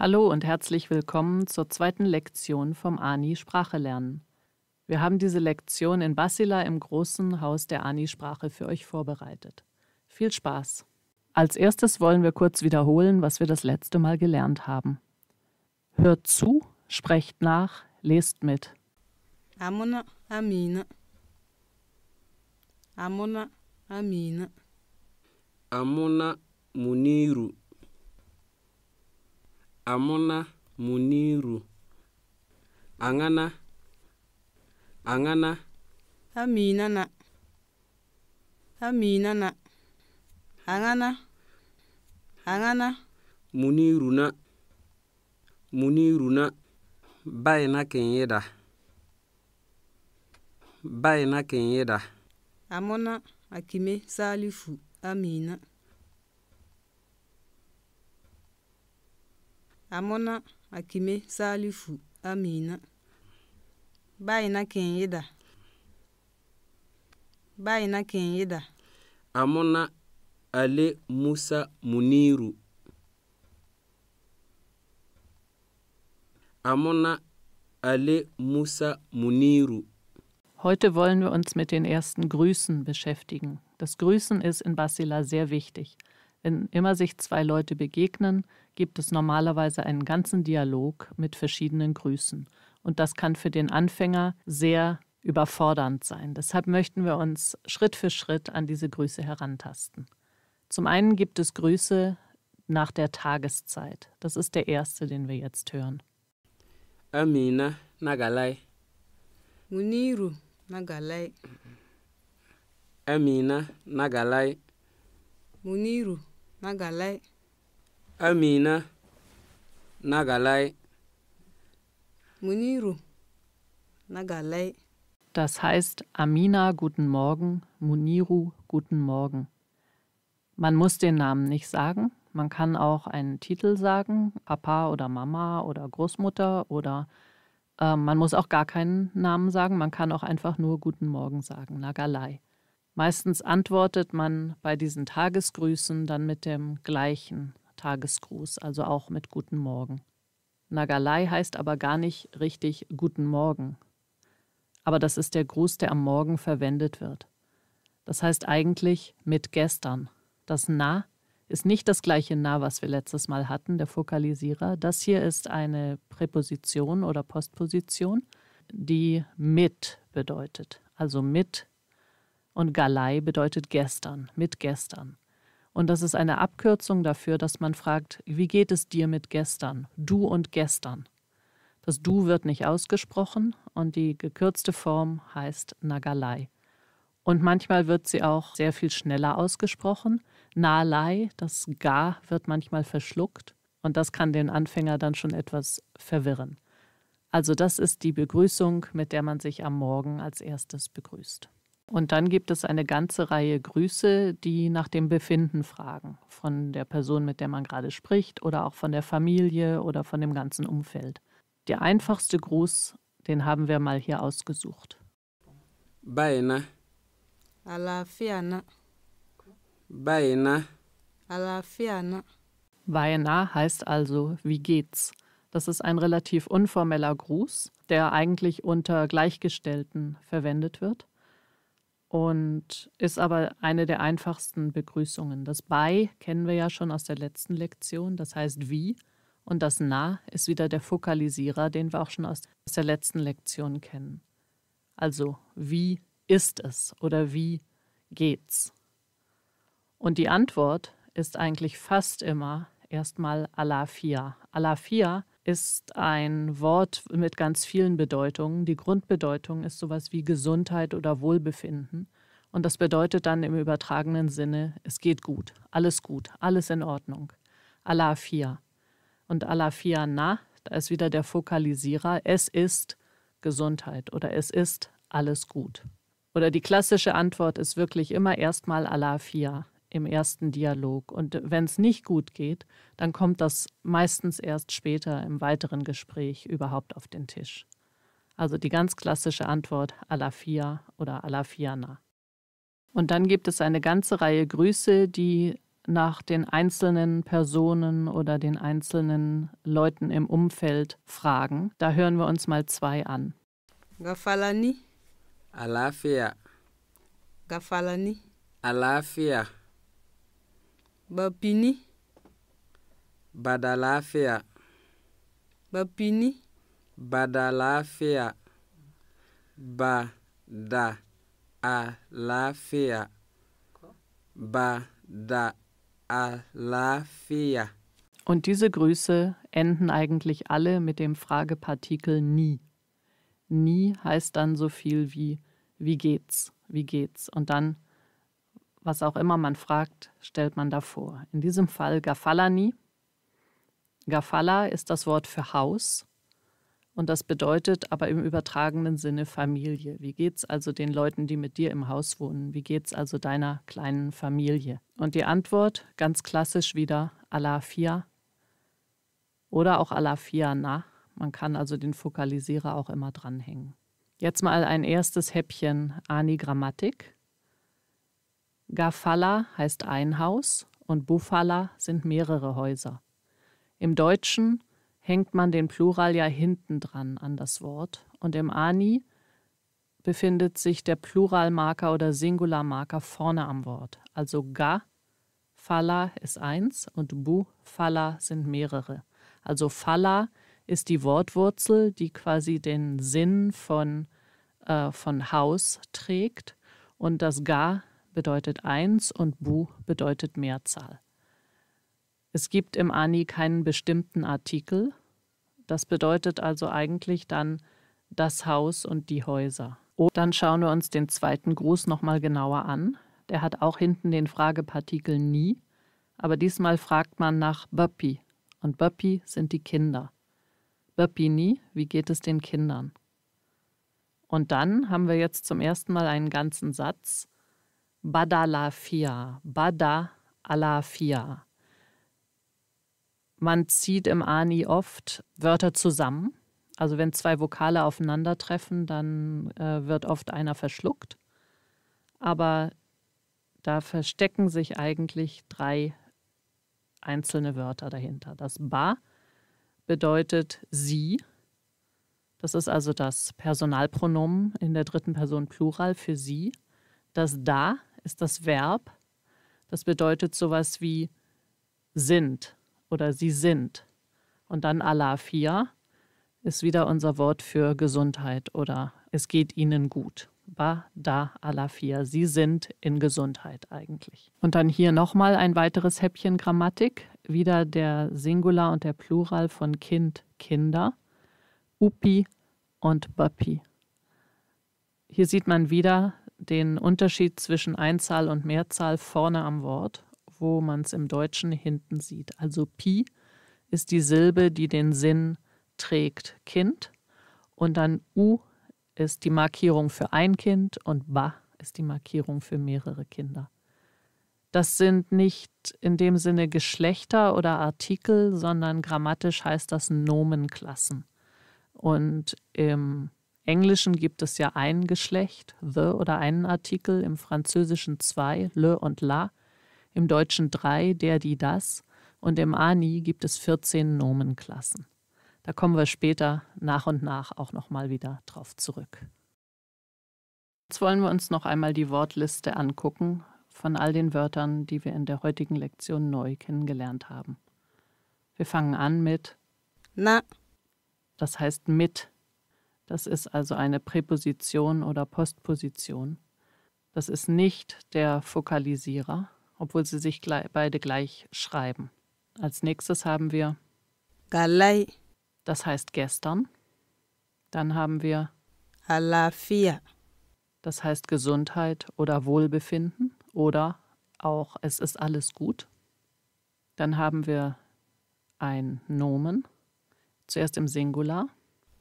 Hallo und herzlich willkommen zur zweiten Lektion vom Ani Sprache lernen. Wir haben diese Lektion in Basila im großen Haus der Ani Sprache für euch vorbereitet. Viel Spaß! Als erstes wollen wir kurz wiederholen, was wir das letzte Mal gelernt haben. Hört zu, sprecht nach, lest mit. Amuna, Amina. Amuna, Amina. Amuna, Muniru. amuna muniru angana angana aminana aminana angana angana muniruna muniruna bayina kenyeda bayina kenyeda amona akime salifu amina Amuna, Akime, Salifu, Amina. Baina Kenyida. Baina Kenyida. Amuna, Ale, Musa, Muniru. Amuna, Ale, Musa, Muniru. Heute wollen wir uns mit den ersten Grüßen beschäftigen. Das Grüßen ist in Basila sehr wichtig. Wenn immer sich zwei Leute begegnen, gibt es normalerweise einen ganzen Dialog mit verschiedenen Grüßen. Und das kann für den Anfänger sehr überfordernd sein. Deshalb möchten wir uns Schritt für Schritt an diese Grüße herantasten. Zum einen gibt es Grüße nach der Tageszeit. Das ist der erste, den wir jetzt hören. Amina Nagalai. Muniru Nagalai. Amina Nagalai. Muniru Nagalai. Amina. Nagalai. Muniru. Nagalai. Das heißt Amina, guten Morgen, Muniru, guten Morgen. Man muss den Namen nicht sagen. Man kann auch einen Titel sagen, Papa oder Mama oder Großmutter oder äh, man muss auch gar keinen Namen sagen. Man kann auch einfach nur Guten Morgen sagen, Nagalai. Meistens antwortet man bei diesen Tagesgrüßen dann mit dem gleichen Tagesgruß, also auch mit Guten Morgen. Nagalai heißt aber gar nicht richtig Guten Morgen. Aber das ist der Gruß, der am Morgen verwendet wird. Das heißt eigentlich mit gestern. Das Na ist nicht das gleiche Na, was wir letztes Mal hatten, der Fokalisierer. Das hier ist eine Präposition oder Postposition, die mit bedeutet. Also mit und Galei bedeutet gestern, mit gestern. Und das ist eine Abkürzung dafür, dass man fragt, wie geht es dir mit gestern, du und gestern. Das Du wird nicht ausgesprochen und die gekürzte Form heißt Nagalei. Und manchmal wird sie auch sehr viel schneller ausgesprochen. Nalai, das Ga wird manchmal verschluckt und das kann den Anfänger dann schon etwas verwirren. Also das ist die Begrüßung, mit der man sich am Morgen als erstes begrüßt. Und dann gibt es eine ganze Reihe Grüße, die nach dem Befinden fragen, von der Person, mit der man gerade spricht, oder auch von der Familie oder von dem ganzen Umfeld. Der einfachste Gruß, den haben wir mal hier ausgesucht. Beina. Alafiana. Beina. Alafiana. Beina heißt also, wie geht's? Das ist ein relativ unformeller Gruß, der eigentlich unter Gleichgestellten verwendet wird und ist aber eine der einfachsten Begrüßungen. Das bei kennen wir ja schon aus der letzten Lektion, das heißt wie. Und das na ist wieder der Fokalisierer, den wir auch schon aus der letzten Lektion kennen. Also wie ist es oder wie geht's? Und die Antwort ist eigentlich fast immer erstmal Alafia. Alafia ist ein Wort mit ganz vielen Bedeutungen. Die Grundbedeutung ist sowas wie Gesundheit oder Wohlbefinden. Und das bedeutet dann im übertragenen Sinne, es geht gut, alles gut, alles in Ordnung. Allah Alafia. Und Allah Alafia na, da ist wieder der Fokalisierer, es ist Gesundheit oder es ist alles gut. Oder die klassische Antwort ist wirklich immer erstmal Allah Alafia im ersten Dialog. Und wenn es nicht gut geht, dann kommt das meistens erst später im weiteren Gespräch überhaupt auf den Tisch. Also die ganz klassische Antwort Alafia oder Alafiana. Und dann gibt es eine ganze Reihe Grüße, die nach den einzelnen Personen oder den einzelnen Leuten im Umfeld fragen. Da hören wir uns mal zwei an. Gafalani. Alafia. Gafalani. Alafia. Bapini. Bada lafiya. Bapini. Bada lafiya. Ba da a lafiya. Ba da a lafiya. Und diese Grüße enden eigentlich alle mit dem Fragepartikel nie. Nie heißt dann so viel wie wie geht's, wie geht's und dann was auch immer man fragt, stellt man davor. In diesem Fall Gafalani. Gafala ist das Wort für Haus und das bedeutet aber im übertragenen Sinne Familie. Wie geht's also den Leuten, die mit dir im Haus wohnen? Wie geht's also deiner kleinen Familie? Und die Antwort ganz klassisch wieder Alafia oder auch Alafia na. Man kann also den Fokalisierer auch immer dranhängen. Jetzt mal ein erstes Häppchen Ani Grammatik. Gafala heißt ein Haus und Bufala sind mehrere Häuser. Im Deutschen hängt man den Plural ja hinten dran an das Wort und im Ani befindet sich der Pluralmarker oder Singularmarker vorne am Wort. Also Gafala ist eins und Bufala sind mehrere. Also Fala ist die Wortwurzel, die quasi den Sinn von, äh, von Haus trägt und das ga bedeutet 1 und Bu bedeutet Mehrzahl. Es gibt im Ani keinen bestimmten Artikel. Das bedeutet also eigentlich dann das Haus und die Häuser. Und dann schauen wir uns den zweiten Gruß nochmal genauer an. Der hat auch hinten den Fragepartikel nie, aber diesmal fragt man nach Böppi. Und Böppi sind die Kinder. Böppi nie, wie geht es den Kindern? Und dann haben wir jetzt zum ersten Mal einen ganzen Satz, Badalafia, Bada Alafia. Man zieht im Ani oft Wörter zusammen. Also wenn zwei Vokale aufeinandertreffen, dann äh, wird oft einer verschluckt. Aber da verstecken sich eigentlich drei einzelne Wörter dahinter. Das Ba bedeutet sie. Das ist also das Personalpronomen in der dritten Person Plural für sie. Das Da ist das Verb. Das bedeutet sowas wie sind oder sie sind. Und dann Alafia ist wieder unser Wort für Gesundheit oder es geht ihnen gut. Ba, da, Alafia. Sie sind in Gesundheit eigentlich. Und dann hier nochmal ein weiteres Häppchen Grammatik. Wieder der Singular und der Plural von Kind, Kinder. Upi und Bapi. Hier sieht man wieder, den Unterschied zwischen Einzahl und Mehrzahl vorne am Wort, wo man es im Deutschen hinten sieht. Also Pi ist die Silbe, die den Sinn trägt, Kind. Und dann U ist die Markierung für ein Kind und Ba ist die Markierung für mehrere Kinder. Das sind nicht in dem Sinne Geschlechter oder Artikel, sondern grammatisch heißt das Nomenklassen. Und im Englischen gibt es ja ein Geschlecht, the oder einen Artikel, im Französischen zwei, le und la, im Deutschen drei, der, die, das und im Ani gibt es 14 Nomenklassen. Da kommen wir später nach und nach auch nochmal wieder drauf zurück. Jetzt wollen wir uns noch einmal die Wortliste angucken von all den Wörtern, die wir in der heutigen Lektion neu kennengelernt haben. Wir fangen an mit na. Das heißt mit das ist also eine Präposition oder Postposition. Das ist nicht der Fokalisierer, obwohl sie sich gleich, beide gleich schreiben. Als nächstes haben wir Galai. Das heißt gestern. Dann haben wir Alafia. Das heißt Gesundheit oder Wohlbefinden oder auch es ist alles gut. Dann haben wir ein Nomen, zuerst im Singular.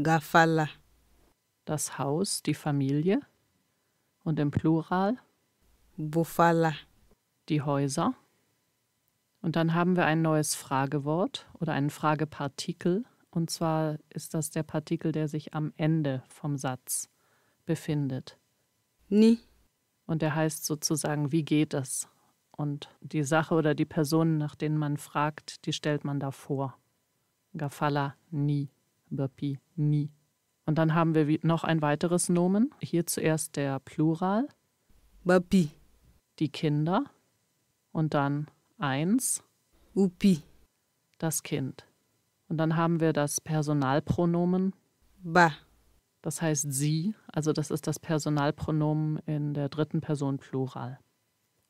Gafala das Haus, die Familie und im Plural Bufala, die Häuser. Und dann haben wir ein neues Fragewort oder einen Fragepartikel. Und zwar ist das der Partikel, der sich am Ende vom Satz befindet. Ni. Und der heißt sozusagen, wie geht es? Und die Sache oder die Personen, nach denen man fragt, die stellt man da vor. Gafala ni, Bepi ni. Und dann haben wir noch ein weiteres Nomen. Hier zuerst der Plural. Bapi. Die Kinder. Und dann eins. Upi. Das Kind. Und dann haben wir das Personalpronomen. Ba. Das heißt sie, also das ist das Personalpronomen in der dritten Person Plural.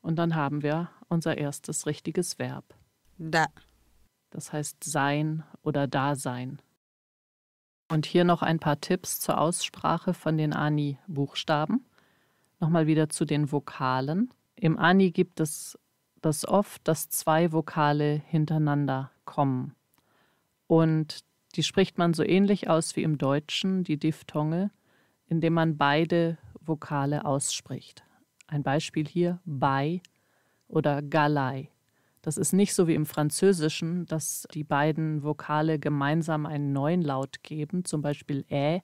Und dann haben wir unser erstes richtiges Verb. Da. Das heißt sein oder da sein. Und hier noch ein paar Tipps zur Aussprache von den Ani-Buchstaben. Nochmal wieder zu den Vokalen. Im Ani gibt es das oft, dass zwei Vokale hintereinander kommen. Und die spricht man so ähnlich aus wie im Deutschen, die Diphthonge, indem man beide Vokale ausspricht. Ein Beispiel hier bei oder galai. Das ist nicht so wie im Französischen, dass die beiden Vokale gemeinsam einen neuen Laut geben, zum Beispiel ä,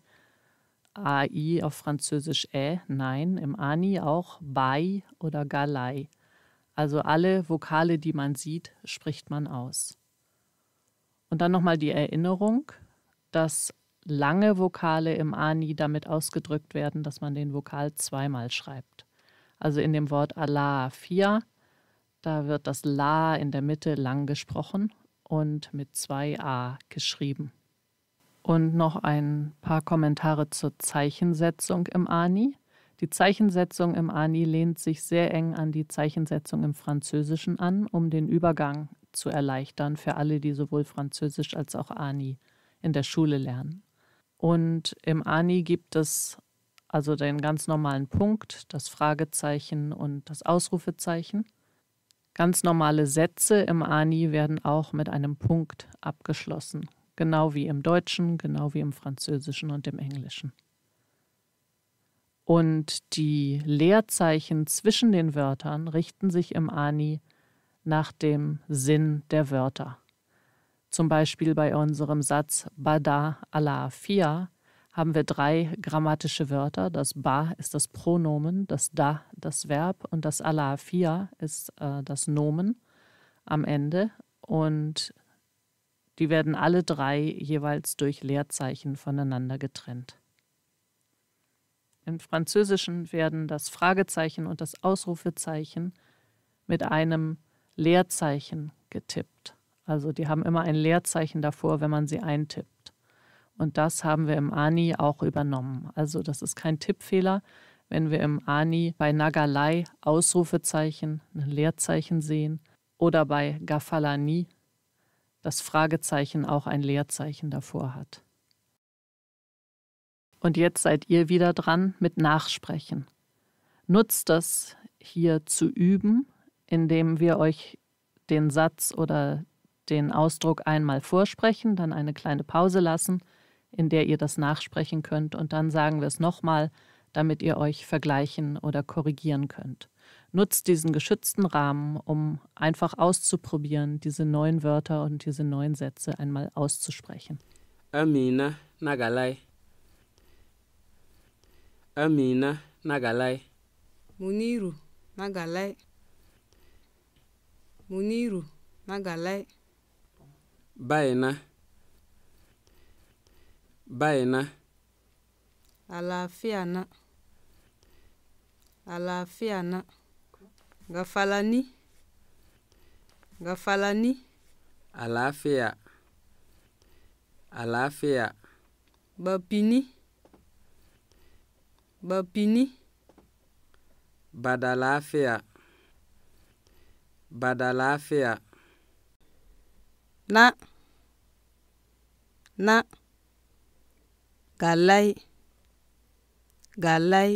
ai auf Französisch ä, nein, im ani auch bei oder galai. Also alle Vokale, die man sieht, spricht man aus. Und dann nochmal die Erinnerung, dass lange Vokale im ani damit ausgedrückt werden, dass man den Vokal zweimal schreibt. Also in dem Wort Allah fia da wird das La in der Mitte lang gesprochen und mit zwei A geschrieben. Und noch ein paar Kommentare zur Zeichensetzung im Ani. Die Zeichensetzung im Ani lehnt sich sehr eng an die Zeichensetzung im Französischen an, um den Übergang zu erleichtern für alle, die sowohl Französisch als auch Ani in der Schule lernen. Und im Ani gibt es also den ganz normalen Punkt, das Fragezeichen und das Ausrufezeichen. Ganz normale Sätze im Ani werden auch mit einem Punkt abgeschlossen, genau wie im Deutschen, genau wie im Französischen und im Englischen. Und die Leerzeichen zwischen den Wörtern richten sich im Ani nach dem Sinn der Wörter. Zum Beispiel bei unserem Satz Bada Allah Fia haben wir drei grammatische Wörter. Das ba ist das Pronomen, das da das Verb und das alafia ist äh, das Nomen am Ende. Und die werden alle drei jeweils durch Leerzeichen voneinander getrennt. Im Französischen werden das Fragezeichen und das Ausrufezeichen mit einem Leerzeichen getippt. Also die haben immer ein Leerzeichen davor, wenn man sie eintippt. Und das haben wir im ANI auch übernommen. Also das ist kein Tippfehler. Wenn wir im ANI bei Nagalai Ausrufezeichen, ein Leerzeichen sehen oder bei Gafalani das Fragezeichen auch ein Leerzeichen davor hat. Und jetzt seid ihr wieder dran mit Nachsprechen. Nutzt das hier zu üben, indem wir euch den Satz oder den Ausdruck einmal vorsprechen, dann eine kleine Pause lassen, in der ihr das nachsprechen könnt und dann sagen wir es nochmal, damit ihr euch vergleichen oder korrigieren könnt. Nutzt diesen geschützten Rahmen, um einfach auszuprobieren, diese neuen Wörter und diese neuen Sätze einmal auszusprechen. Amina Nagalai. Amina Nagalai. Muniru Nagalai. Muniru Nagalai. Baina baina ná. Àlàáfíà ná. Àlàáfíà Gafalani. Gafalani. Àlàáfíà. Àlàáfíà. Bapini. Bapini. Badàlàáfíà. Badàlàáfíà. Na. Na. galai galai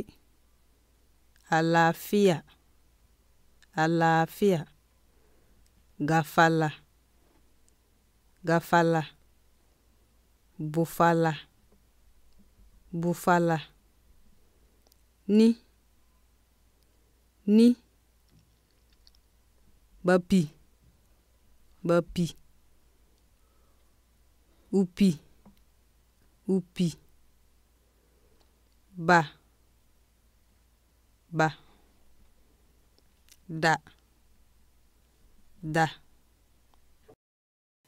àlàáfíà àlàáfíà gafala gafala bufala bufala ni ni bapi bapi upi upi ba ba da da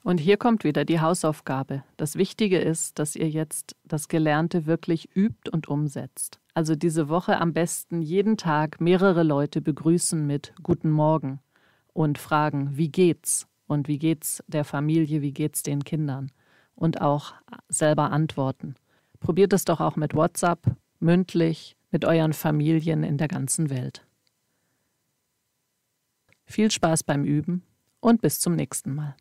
und hier kommt wieder die Hausaufgabe. Das Wichtige ist, dass ihr jetzt das Gelernte wirklich übt und umsetzt. Also diese Woche am besten jeden Tag mehrere Leute begrüßen mit Guten Morgen und fragen, wie geht's? Und wie geht's der Familie, wie geht's den Kindern? Und auch selber antworten. Probiert es doch auch mit WhatsApp mündlich, mit euren Familien in der ganzen Welt. Viel Spaß beim Üben und bis zum nächsten Mal.